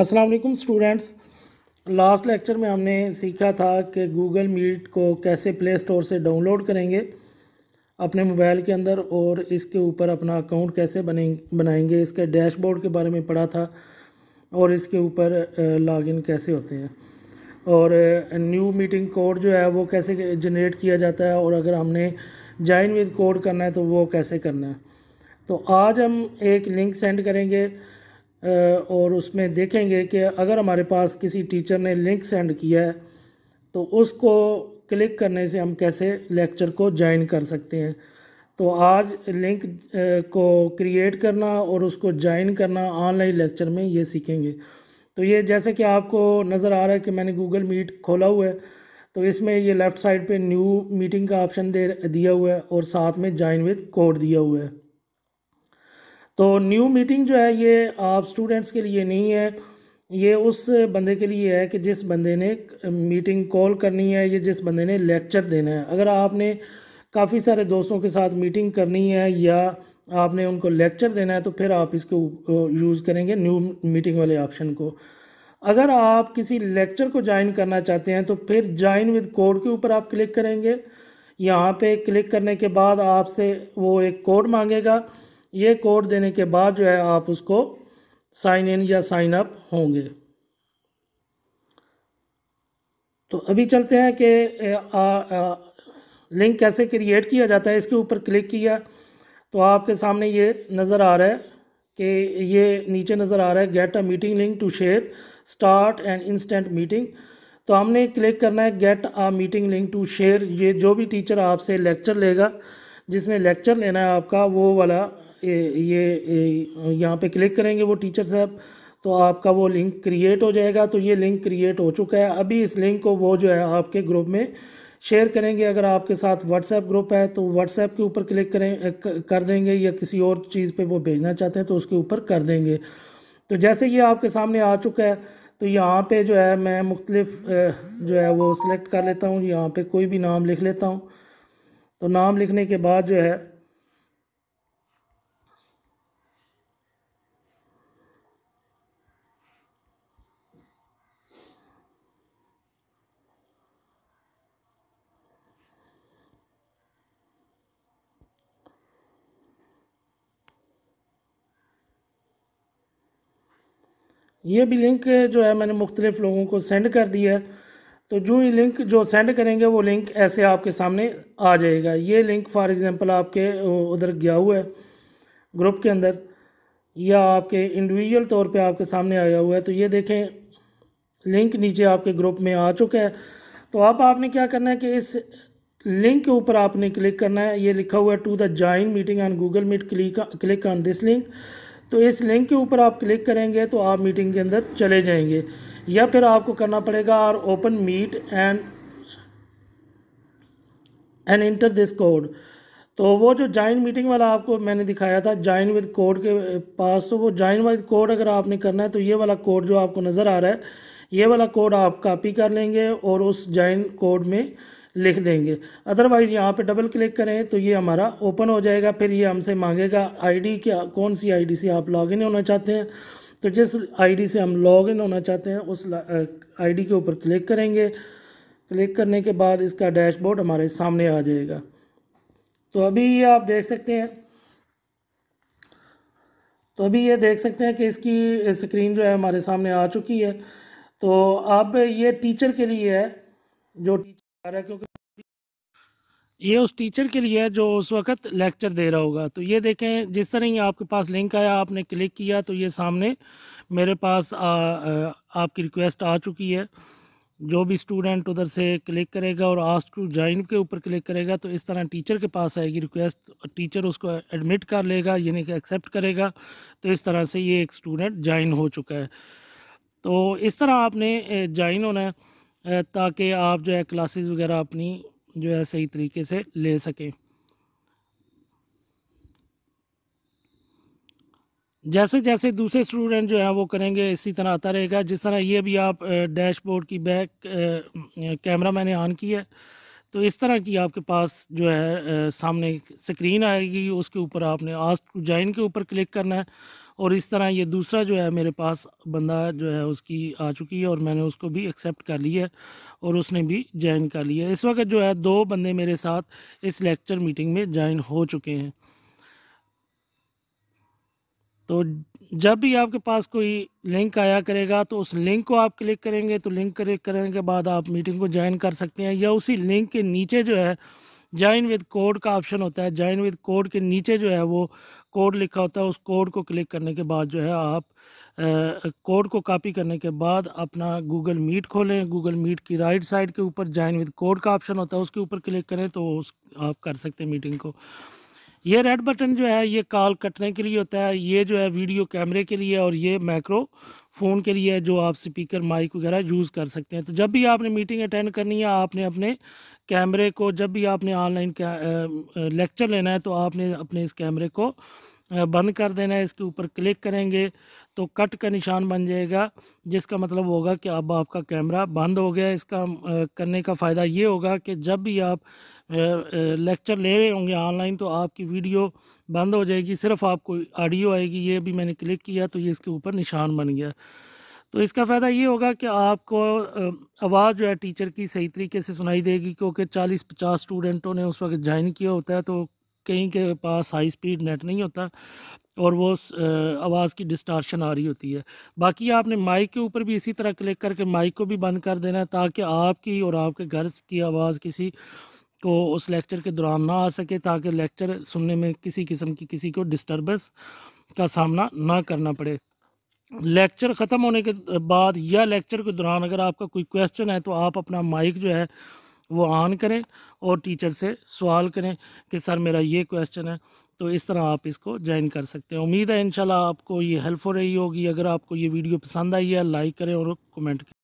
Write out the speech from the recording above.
अस्सलाम वालेकुम students last lecture में हमने सीखा था कि गूगल मीट को कैसे प्ले स्टोर से डाउनलोड करेंगे अपने मोबाइल के अंदर और इसके ऊपर अपना अकाउंट कैसे बने बनाएंगे इसके डैशबोर्ड के बारे में पढ़ा था और इसके ऊपर लॉगिन कैसे होते हैं और न्यू मीटिंग कोड जो है वो कैसे जनरेट किया जाता है और अगर हमने जॉइन विद कोड करना है तो वो कैसे करना है तो आज हम एक लिंक सेंड करेंगे और उसमें देखेंगे कि अगर हमारे पास किसी टीचर ने लिंक सेंड किया है तो उसको क्लिक करने से हम कैसे लेक्चर को ज्वाइन कर सकते हैं तो आज लिंक को क्रिएट करना और उसको ज्वाइन करना ऑनलाइन लेक्चर में ये सीखेंगे तो ये जैसे कि आपको नज़र आ रहा है कि मैंने गूगल मीट खोला हुआ है तो इसमें ये लेफ़्ट साइड पे न्यू मीटिंग का ऑप्शन दे दिया हुआ है और साथ में ज्वाइन विद कोड दिया हुआ है तो न्यू मीटिंग जो है ये आप स्टूडेंट्स के लिए नहीं है ये उस बंदे के लिए है कि जिस बंदे ने मीटिंग कॉल करनी है या जिस बंदे ने लेक्चर देना है अगर आपने काफ़ी सारे दोस्तों के साथ मीटिंग करनी है या आपने उनको लेक्चर देना है तो फिर आप इसको यूज़ करेंगे न्यू मीटिंग वाले ऑप्शन को अगर आप किसी लेक्चर को ज्वाइन करना चाहते हैं तो फिर ज्वाइन विद कोड के ऊपर आप क्लिक करेंगे यहाँ पे क्लिक करने के बाद आपसे वो एक कोड मांगेगा ये कोड देने के बाद जो है आप उसको साइन इन या साइन अप होंगे तो अभी चलते हैं कि लिंक कैसे क्रिएट किया जाता है इसके ऊपर क्लिक किया तो आपके सामने ये नज़र आ रहा है कि ये नीचे नज़र आ रहा है get a meeting link to share start and instant meeting तो हमने क्लिक करना है get a meeting link to share ये जो भी टीचर आपसे लेक्चर लेगा जिसने लेक्चर लेना है आपका वो वाला ये यहाँ पे क्लिक करेंगे वो टीचर्स ऐप तो आपका वो लिंक क्रिएट हो जाएगा तो ये लिंक क्रिएट हो चुका है अभी इस लिंक को वो जो है आपके ग्रुप में शेयर करेंगे अगर आपके साथ व्हाट्सएप ग्रुप है तो व्हाट्सएप के ऊपर क्लिक करें कर देंगे या किसी और चीज़ पे वो भेजना चाहते हैं तो उसके ऊपर कर देंगे तो जैसे ये आपके सामने आ चुका है तो यहाँ पे जो है मैं मुख्तलिफ जो है वो सिलेक्ट कर लेता हूँ यहाँ पे कोई भी नाम लिख लेता हूँ तो नाम लिखने के बाद जो है ये भी लिंक जो है मैंने मुख्तलिफ़ लोगों को सेंड कर दिया है तो जो ही लिंक जो सेंड करेंगे वो लिंक ऐसे आपके सामने आ जाएगा ये लिंक फॉर एग्ज़ाम्पल आपके उधर गया हुआ है ग्रुप के अंदर या आपके इंडिविजुअल तौर पे आपके सामने आया हुआ है तो ये देखें लिंक नीचे आपके ग्रुप में आ चुका है तो अब आपने क्या करना है कि इस लिंक के ऊपर आपने क्लिक करना है ये लिखा हुआ है to the join meeting on Google Meet click click on this link तो इस लिंक के ऊपर आप क्लिक करेंगे तो आप मीटिंग के अंदर चले जाएंगे या फिर आपको करना पड़ेगा और open Meet and and enter this code तो वो जो जॉइन मीटिंग वाला आपको मैंने दिखाया था जॉइन विद कोड के पास तो वो जॉइन विद कोड अगर आपने करना है तो ये वाला कोड जो आपको नज़र आ रहा है ये वाला कोड आप कॉपी कर लेंगे और उस जॉइन कोड में लिख देंगे अदरवाइज़ यहाँ पे डबल क्लिक करें तो ये हमारा ओपन हो जाएगा फिर ये हमसे मांगेगा आईडी क्या कौन सी आईडी से आप लॉगिन होना चाहते हैं तो जिस आईडी से हम लॉगिन होना चाहते हैं उस आईडी के ऊपर क्लिक करेंगे क्लिक करने के बाद इसका डैशबोर्ड हमारे सामने आ जाएगा तो अभी ये आप देख सकते हैं तो अभी ये देख सकते हैं कि इसकी स्क्रीन जो है हमारे सामने आ चुकी है तो अब ये टीचर के लिए है जो टीचर रहा क्योंकि ये उस टीचर के लिए है जो उस वक्त लेक्चर दे रहा होगा तो ये देखें जिस तरह ही आपके पास लिंक आया आपने क्लिक किया तो ये सामने मेरे पास आ, आ, आपकी रिक्वेस्ट आ चुकी है जो भी स्टूडेंट उधर से क्लिक करेगा और आज टू ज्वाइन के ऊपर क्लिक करेगा तो इस तरह टीचर के पास आएगी रिक्वेस्ट टीचर उसको एडमिट कर लेगा यानी कि एक्सेप्ट करेगा तो इस तरह से ये एक स्टूडेंट ज्वाइन हो चुका है तो इस तरह आपने ज्वाइन होना है ताकि आप जो है क्लासेस वगैरह अपनी जो है सही तरीके से ले सकें जैसे जैसे दूसरे स्टूडेंट जो है वो करेंगे इसी तरह आता रहेगा जिस तरह ये भी आप डैशबोर्ड की बैक कैमरा मैंने ऑन की है तो इस तरह की आपके पास जो है आ, सामने स्क्रीन आएगी उसके ऊपर आपने आस्क टू ज्वाइन के ऊपर क्लिक करना है और इस तरह ये दूसरा जो है मेरे पास बंदा जो है उसकी आ चुकी है और मैंने उसको भी एक्सेप्ट कर लिया है और उसने भी ज्वाइन कर लिया है इस वक्त जो है दो बंदे मेरे साथ इस लेक्चर मीटिंग में ज्वाइन हो चुके हैं तो जब भी आपके पास कोई लिंक आया करेगा तो उस लिंक को आप क्लिक करेंगे तो लिंक क्लिक करने के बाद आप मीटिंग को ज्वाइन कर सकते हैं या उसी लिंक के नीचे जो है ज्वाइन विद कोड का ऑप्शन होता है ज्वाइन विद कोड के नीचे जो है वो कोड लिखा होता है उस कोड को क्लिक करने के बाद जो है आप कोड को कॉपी करने के बाद अपना गूगल मीट खोलें गूगल मीट की राइट साइड के ऊपर ज्वाइन विद कोड का ऑप्शन होता है उसके ऊपर क्लिक करें तो उस आप कर सकते हैं मीटिंग को ये रेड बटन जो है ये कॉल कटने के लिए होता है ये जो है वीडियो कैमरे के लिए और ये माइक्रो फ़ोन के लिए जो आप स्पीकर माइक वगैरह यूज़ कर सकते हैं तो जब भी आपने मीटिंग अटेंड करनी है आपने अपने कैमरे को जब भी आपने ऑनलाइन लेक्चर लेना है तो आपने अपने इस कैमरे को बंद कर देना है इसके ऊपर क्लिक करेंगे तो कट का निशान बन जाएगा जिसका मतलब होगा कि अब आपका कैमरा बंद हो गया इसका करने का फ़ायदा ये होगा कि जब भी आप लेक्चर ले रहे होंगे ऑनलाइन तो आपकी वीडियो बंद हो जाएगी सिर्फ आपको ऑडियो आएगी ये भी मैंने क्लिक किया तो ये इसके ऊपर निशान बन गया तो इसका फ़ायदा ये होगा कि आपको आवाज़ जो है टीचर की सही तरीके से सुनाई देगी क्योंकि 40-50 स्टूडेंटों ने उस वक्त ज्वाइन किया होता है तो कहीं के पास हाई स्पीड नेट नहीं होता और वो आवाज़ की डिस्टार्शन आ रही होती है बाकी आपने माइक के ऊपर भी इसी तरह क्लिक करके माइक को भी बंद कर देना है ताकि आपकी और आपके घर की आवाज़ किसी को उस लेक्चर के दौरान ना आ सके ताकि लेक्चर सुनने में किसी किस्म की किसी को डिस्टर्बेंस का सामना ना करना पड़े लेक्चर ख़त्म होने के बाद या लेक्चर के दौरान अगर आपका कोई क्वेश्चन है तो आप अपना माइक जो है वो ऑन करें और टीचर से सवाल करें कि सर मेरा ये क्वेश्चन है तो इस तरह आप इसको ज्वाइन कर सकते हैं उम्मीद है इंशाल्लाह आपको ये हेल्पफुल रही होगी अगर आपको ये वीडियो पसंद आई है लाइक करें और कमेंट करें